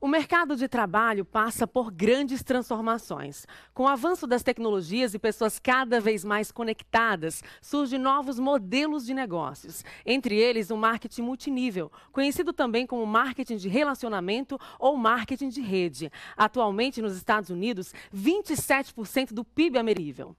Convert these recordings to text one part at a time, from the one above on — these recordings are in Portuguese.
O mercado de trabalho passa por grandes transformações. Com o avanço das tecnologias e pessoas cada vez mais conectadas, surgem novos modelos de negócios, entre eles o marketing multinível, conhecido também como marketing de relacionamento ou marketing de rede. Atualmente, nos Estados Unidos, 27% do PIB é merível.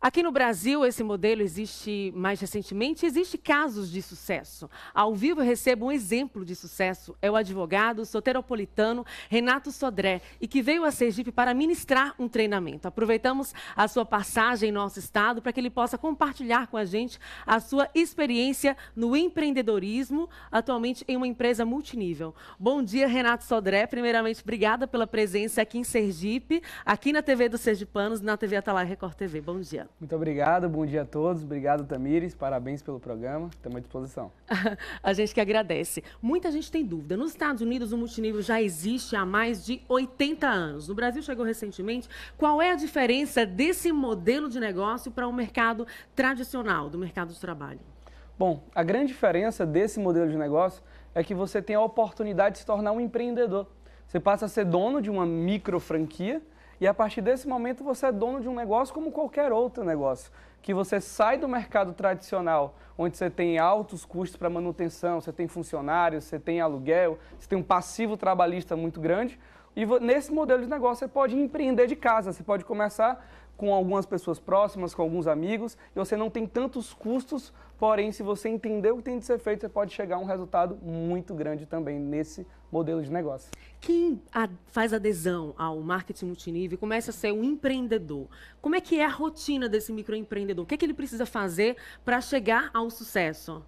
Aqui no Brasil, esse modelo existe mais recentemente, existe casos de sucesso. Ao vivo recebo um exemplo de sucesso, é o advogado soteropolitano Renato Sodré, e que veio a Sergipe para ministrar um treinamento. Aproveitamos a sua passagem em nosso estado para que ele possa compartilhar com a gente a sua experiência no empreendedorismo, atualmente em uma empresa multinível. Bom dia, Renato Sodré. Primeiramente, obrigada pela presença aqui em Sergipe, aqui na TV dos Sergipanos, na TV Atalaia Record TV. Bom dia. Muito obrigado, bom dia a todos. Obrigado, Tamires. Parabéns pelo programa. Estamos à disposição. a gente que agradece. Muita gente tem dúvida. Nos Estados Unidos, o multinível já existe há mais de 80 anos. No Brasil chegou recentemente. Qual é a diferença desse modelo de negócio para o mercado tradicional, do mercado de trabalho? Bom, a grande diferença desse modelo de negócio é que você tem a oportunidade de se tornar um empreendedor. Você passa a ser dono de uma micro franquia e a partir desse momento você é dono de um negócio como qualquer outro negócio, que você sai do mercado tradicional, onde você tem altos custos para manutenção, você tem funcionários, você tem aluguel, você tem um passivo trabalhista muito grande. E nesse modelo de negócio você pode empreender de casa, você pode começar com algumas pessoas próximas, com alguns amigos, e você não tem tantos custos, porém, se você entender o que tem de ser feito, você pode chegar a um resultado muito grande também nesse modelo de negócio. Quem a, faz adesão ao marketing multinível começa a ser um empreendedor. Como é que é a rotina desse microempreendedor? O que, é que ele precisa fazer para chegar ao sucesso?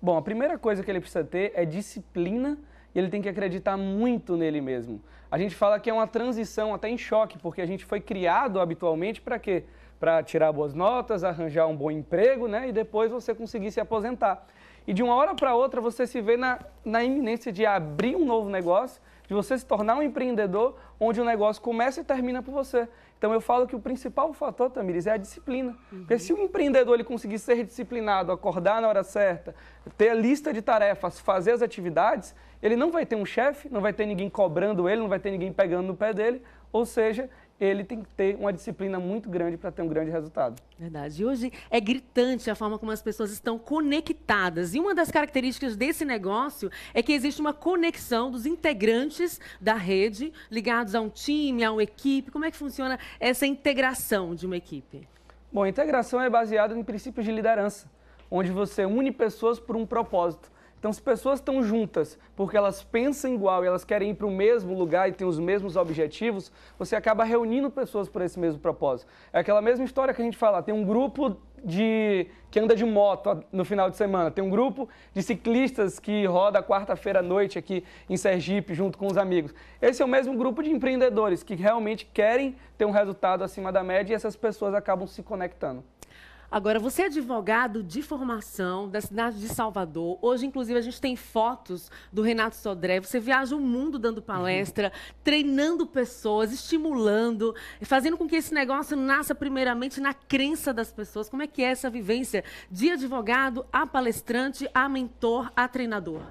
Bom, a primeira coisa que ele precisa ter é disciplina ele tem que acreditar muito nele mesmo. A gente fala que é uma transição até em choque, porque a gente foi criado habitualmente para quê? Para tirar boas notas, arranjar um bom emprego, né? E depois você conseguir se aposentar. E de uma hora para outra você se vê na, na iminência de abrir um novo negócio de você se tornar um empreendedor onde o negócio começa e termina por você. Então eu falo que o principal fator, Tamires, é a disciplina. Uhum. Porque se o empreendedor ele conseguir ser disciplinado, acordar na hora certa, ter a lista de tarefas, fazer as atividades, ele não vai ter um chefe, não vai ter ninguém cobrando ele, não vai ter ninguém pegando no pé dele, ou seja, ele tem que ter uma disciplina muito grande para ter um grande resultado. Verdade. E hoje é gritante a forma como as pessoas estão conectadas. E uma das características desse negócio é que existe uma conexão dos integrantes da rede, ligados a um time, a uma equipe. Como é que funciona essa integração de uma equipe? Bom, a integração é baseada em princípios de liderança, onde você une pessoas por um propósito. Então, se pessoas estão juntas porque elas pensam igual e elas querem ir para o mesmo lugar e têm os mesmos objetivos, você acaba reunindo pessoas por esse mesmo propósito. É aquela mesma história que a gente fala: tem um grupo de que anda de moto no final de semana, tem um grupo de ciclistas que roda quarta-feira à noite aqui em Sergipe junto com os amigos. Esse é o mesmo grupo de empreendedores que realmente querem ter um resultado acima da média e essas pessoas acabam se conectando. Agora, você é advogado de formação da cidade de Salvador. Hoje, inclusive, a gente tem fotos do Renato Sodré. Você viaja o mundo dando palestra, uhum. treinando pessoas, estimulando, fazendo com que esse negócio nasça primeiramente na crença das pessoas. Como é que é essa vivência de advogado a palestrante, a mentor, a treinador?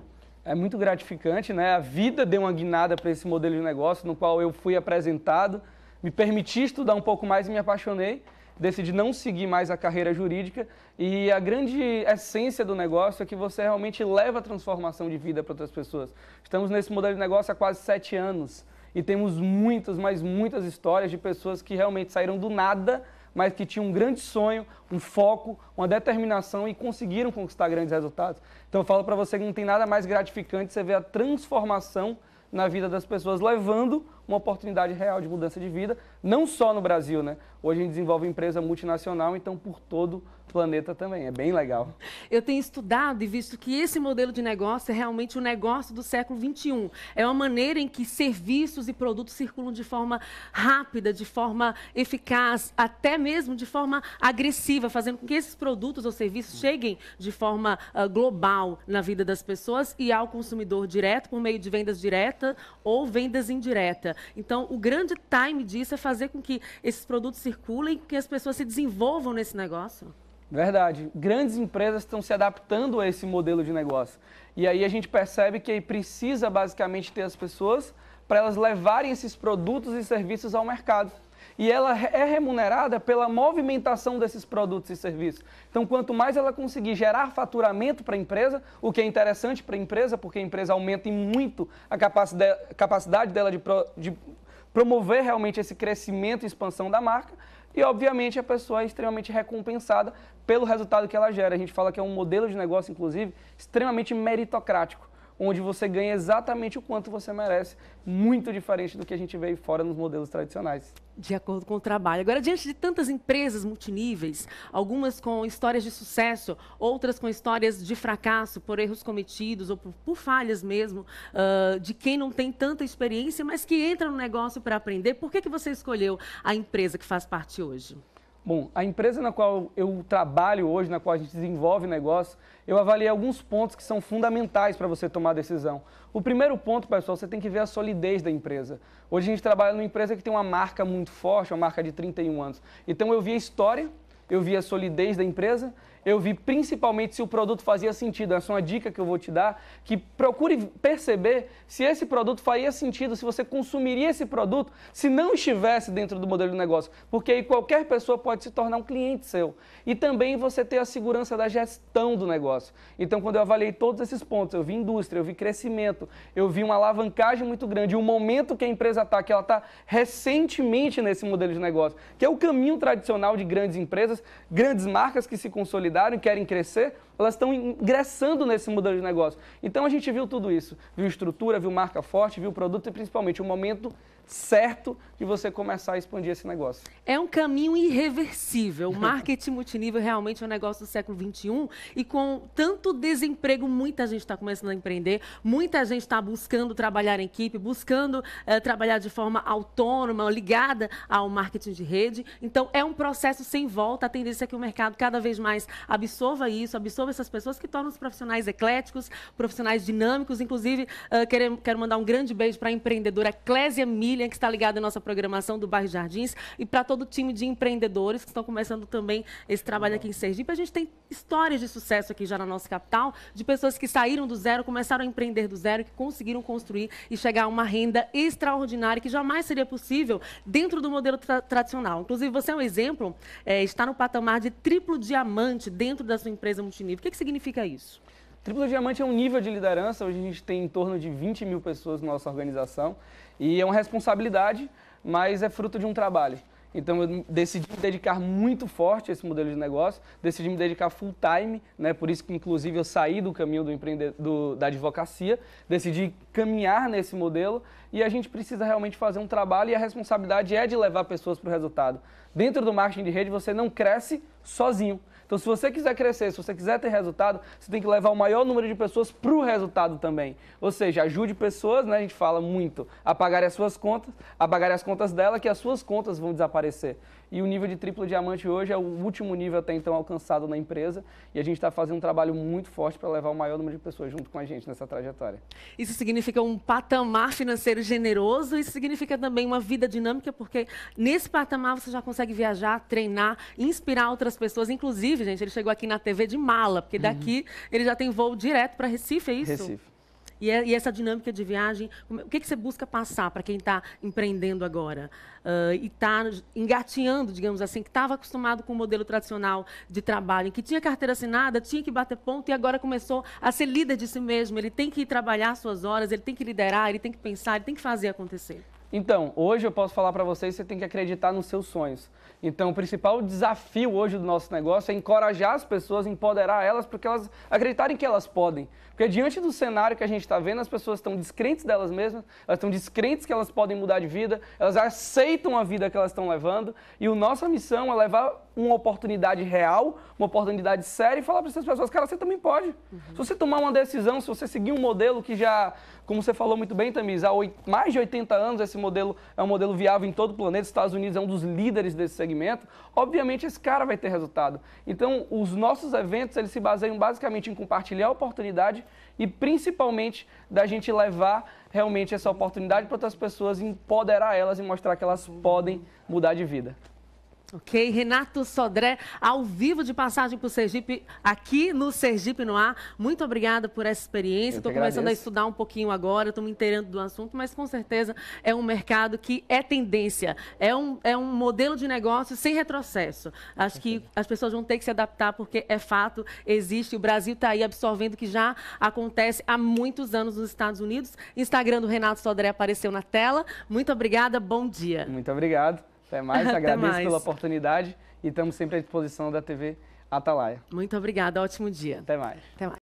É muito gratificante, né? A vida deu uma guinada para esse modelo de negócio no qual eu fui apresentado, me permiti estudar um pouco mais e me apaixonei decide não seguir mais a carreira jurídica e a grande essência do negócio é que você realmente leva a transformação de vida para outras pessoas. Estamos nesse modelo de negócio há quase sete anos e temos muitas, mas muitas histórias de pessoas que realmente saíram do nada mas que tinham um grande sonho, um foco, uma determinação e conseguiram conquistar grandes resultados. Então eu falo para você que não tem nada mais gratificante você ver a transformação na vida das pessoas, levando uma oportunidade real de mudança de vida, não só no Brasil, né? Hoje a gente desenvolve empresa multinacional, então por todo o planeta também. É bem legal. Eu tenho estudado e visto que esse modelo de negócio é realmente o negócio do século XXI. É uma maneira em que serviços e produtos circulam de forma rápida, de forma eficaz, até mesmo de forma agressiva, fazendo com que esses produtos ou serviços cheguem de forma uh, global na vida das pessoas e ao consumidor direto por meio de vendas diretas ou vendas indiretas. Então, o grande time disso é fazer com que esses produtos circulem, que as pessoas se desenvolvam nesse negócio. Verdade. Grandes empresas estão se adaptando a esse modelo de negócio. E aí a gente percebe que precisa basicamente ter as pessoas para elas levarem esses produtos e serviços ao mercado e ela é remunerada pela movimentação desses produtos e serviços. Então, quanto mais ela conseguir gerar faturamento para a empresa, o que é interessante para a empresa, porque a empresa aumenta muito a capacidade dela de, pro, de promover realmente esse crescimento e expansão da marca, e obviamente a pessoa é extremamente recompensada pelo resultado que ela gera. A gente fala que é um modelo de negócio, inclusive, extremamente meritocrático onde você ganha exatamente o quanto você merece, muito diferente do que a gente vê fora nos modelos tradicionais. De acordo com o trabalho. Agora, diante de tantas empresas multiníveis, algumas com histórias de sucesso, outras com histórias de fracasso por erros cometidos ou por, por falhas mesmo, uh, de quem não tem tanta experiência, mas que entra no negócio para aprender, por que, que você escolheu a empresa que faz parte hoje? Bom, a empresa na qual eu trabalho hoje, na qual a gente desenvolve negócio, eu avaliei alguns pontos que são fundamentais para você tomar a decisão. O primeiro ponto, pessoal, você tem que ver a solidez da empresa. Hoje a gente trabalha numa empresa que tem uma marca muito forte, uma marca de 31 anos. Então eu vi a história, eu vi a solidez da empresa, eu vi principalmente se o produto fazia sentido. Essa é uma dica que eu vou te dar, que procure perceber se esse produto faria sentido, se você consumiria esse produto se não estivesse dentro do modelo de negócio, porque aí qualquer pessoa pode se tornar um cliente seu. E também você ter a segurança da gestão do negócio. Então, quando eu avaliei todos esses pontos, eu vi indústria, eu vi crescimento, eu vi uma alavancagem muito grande, o um momento que a empresa está, que ela está recentemente nesse modelo de negócio, que é o caminho tradicional de grandes empresas, grandes marcas que se consolidaram consolidaram e querem crescer, elas estão ingressando nesse modelo de negócio. Então a gente viu tudo isso, viu estrutura, viu marca forte, viu produto e principalmente o momento certo de você começar a expandir esse negócio. É um caminho irreversível. O marketing multinível realmente é um negócio do século XXI e com tanto desemprego, muita gente está começando a empreender, muita gente está buscando trabalhar em equipe, buscando eh, trabalhar de forma autônoma, ligada ao marketing de rede. Então, é um processo sem volta. A tendência é que o mercado cada vez mais absorva isso, absorva essas pessoas que tornam os profissionais ecléticos, profissionais dinâmicos. Inclusive, eh, quero, quero mandar um grande beijo para a empreendedora Clésia Milho, que está ligado à nossa programação do Bairro Jardins, e para todo o time de empreendedores que estão começando também esse trabalho aqui em Sergipe. A gente tem histórias de sucesso aqui já na nossa capital, de pessoas que saíram do zero, começaram a empreender do zero, que conseguiram construir e chegar a uma renda extraordinária que jamais seria possível dentro do modelo tra tradicional. Inclusive, você é um exemplo, é, está no patamar de triplo diamante dentro da sua empresa multinível. O que, que significa isso? Triplo Diamante é um nível de liderança, hoje a gente tem em torno de 20 mil pessoas na nossa organização. E é uma responsabilidade, mas é fruto de um trabalho. Então eu decidi me dedicar muito forte a esse modelo de negócio, decidi me dedicar full time, né? Por isso que inclusive eu saí do caminho do empreende... do, da advocacia, decidi caminhar nesse modelo e a gente precisa realmente fazer um trabalho e a responsabilidade é de levar pessoas para o resultado. Dentro do marketing de rede você não cresce sozinho. Então, se você quiser crescer, se você quiser ter resultado, você tem que levar o maior número de pessoas para o resultado também. Ou seja, ajude pessoas, né? A gente fala muito, a pagarem as suas contas, a pagarem as contas dela, que as suas contas vão desaparecer e o nível de triplo diamante hoje é o último nível até então alcançado na empresa e a gente está fazendo um trabalho muito forte para levar o maior número de pessoas junto com a gente nessa trajetória. Isso significa um patamar financeiro generoso e significa também uma vida dinâmica, porque nesse patamar você já consegue viajar, treinar, inspirar outras pessoas. Inclusive, gente, ele chegou aqui na TV de mala, porque daqui uhum. ele já tem voo direto para Recife, é isso? Recife. E, é, e, essa dinâmica de viagem, é, o que, que você busca passar para quem está empreendendo agora uh, e está engatinhando, digamos assim, que estava acostumado com o modelo tradicional de trabalho, em que tinha carteira assinada, tinha que bater ponto e agora começou a ser líder de si mesmo. Ele tem que trabalhar suas horas, ele tem que liderar, ele tem que pensar, ele tem que fazer acontecer. Então, hoje eu posso falar para vocês, você tem que acreditar nos seus sonhos. Então, o principal desafio hoje do nosso negócio é encorajar as pessoas, empoderar elas, porque elas acreditarem que elas podem. Porque diante do cenário que a gente está vendo, as pessoas estão descrentes delas mesmas, elas estão descrentes que elas podem mudar de vida, elas aceitam a vida que elas estão levando, e a nossa missão é levar uma oportunidade real, uma oportunidade séria e falar para essas pessoas, cara, você também pode. Uhum. Se você tomar uma decisão, se você seguir um modelo que já, como você falou muito bem, Tamiz, há mais de 80 anos esse modelo é um modelo viável em todo o planeta, os Estados Unidos é um dos líderes desse segmento, obviamente esse cara vai ter resultado. Então, os nossos eventos, eles se baseiam basicamente em compartilhar a oportunidade e principalmente da gente levar realmente essa oportunidade para outras pessoas, empoderar elas e mostrar que elas podem mudar de vida. Ok, Renato Sodré, ao vivo de passagem para o Sergipe, aqui no Sergipe no Ar. Muito obrigada por essa experiência. Estou começando a estudar um pouquinho agora, estou me inteirando do assunto, mas com certeza é um mercado que é tendência, é um, é um modelo de negócio sem retrocesso. Acho que as pessoas vão ter que se adaptar, porque é fato, existe. O Brasil está aí absorvendo o que já acontece há muitos anos nos Estados Unidos. Instagram do Renato Sodré apareceu na tela. Muito obrigada, bom dia. Muito obrigado. Até mais, Até agradeço mais. pela oportunidade e estamos sempre à disposição da TV Atalaia. Muito obrigada, ótimo dia. Até mais. Até mais.